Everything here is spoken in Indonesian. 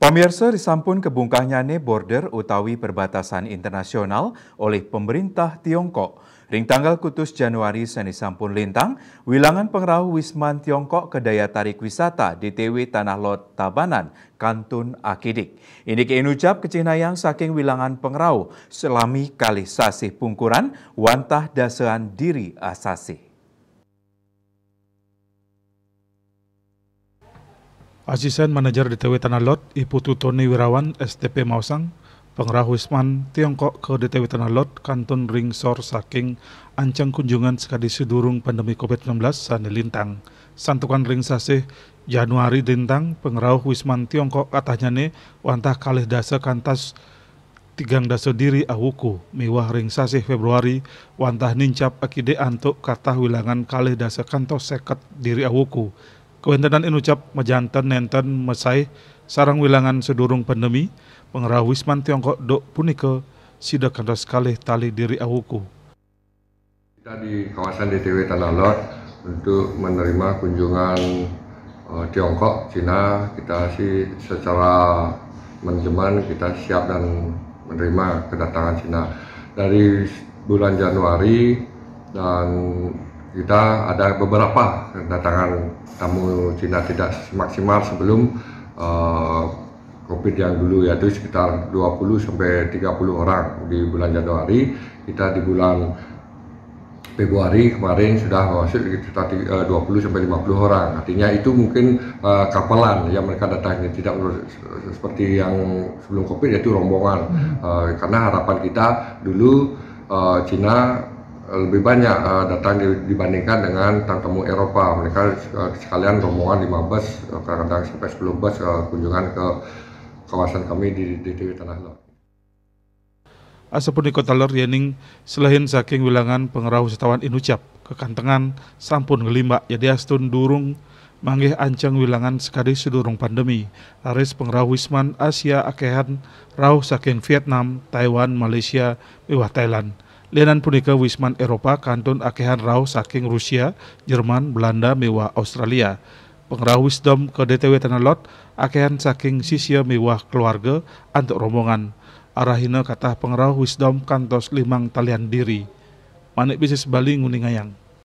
Pemirsa disampun ne border utawi perbatasan internasional oleh pemerintah Tiongkok. Ring tanggal kutus Januari seni sampun lintang, wilangan pengerau Wisman Tiongkok ke daya tarik wisata di TW Tanah Lot Tabanan, Kantun Akidik. Ini keinucap kecinayang saking wilangan pengerau selami kali sasih pungkuran, wantah dasean diri asasi. Asisten Manajer di TW Tanah Lot, Iputu Tony Wirawan, STP Mausang, Wisman Tiongkok ke DTW Tanah Lot Kanton Ringsor saking ancang kunjungan sekali sedurung pandemi COVID-19 Sani lintang. Santukan ring sasih Januari lintang pengerauh Wisman Tiongkok katanya ne wantah kalih dasa kantas tigang dasa diri awuku mewah ring sasih Februari wantah nincap akide antuk kata wilangan kalih dasa kantos seket diri awuku. Kewentenan inucap mejantan nenten mesai sarang wilangan sedurung pandemi Wisman Tiongkok dok punika sida kandas sekali tali diri awuku. Kita di kawasan DTW Tanah Lot untuk menerima kunjungan uh, Tiongkok, Cina, kita sih secara manajemen kita siap dan menerima kedatangan Cina. Dari bulan Januari dan kita ada beberapa kedatangan tamu Cina tidak maksimal sebelum Eh, COVID yang dulu yaitu sekitar 20 sampai 30 orang di bulan Januari kita di bulan Februari kemarin sudah masuk sekitar 20 eh, sampai 50 orang. Artinya itu mungkin uh, kapelan yang mereka datangnya tidak seperti yang sebelum Covid yaitu rombongan. Hmm. karena harapan kita dulu Cina lebih banyak uh, datang dibandingkan dengan tamu Eropa. Mereka uh, sekalian rombongan 5 bus, eh, kadang-kadang sampai 10 bus uh, kunjungan ke kawasan kami di DTW Tanah Lor. Asapun di kota Lor Yening, selain saking wilangan pengerah wisatawan Inucap, kekantengan sampun gelimba jadi astun durung manggih ancang wilangan sekali sedurung pandemi. laris pengerah wisman Asia akehan rauh saking Vietnam, Taiwan, Malaysia, Iwah Thailand. Lenan punika Wisman Eropa kantun akehan rauh saking Rusia, Jerman, Belanda, mewah Australia. Pengrau wisdom ke DTW Tanah Lot akehan saking sisya mewah keluarga antuk rombongan. Arahina kata pengrau wisdom kantos limang talian diri. Manik bisnis Bali nguningayang.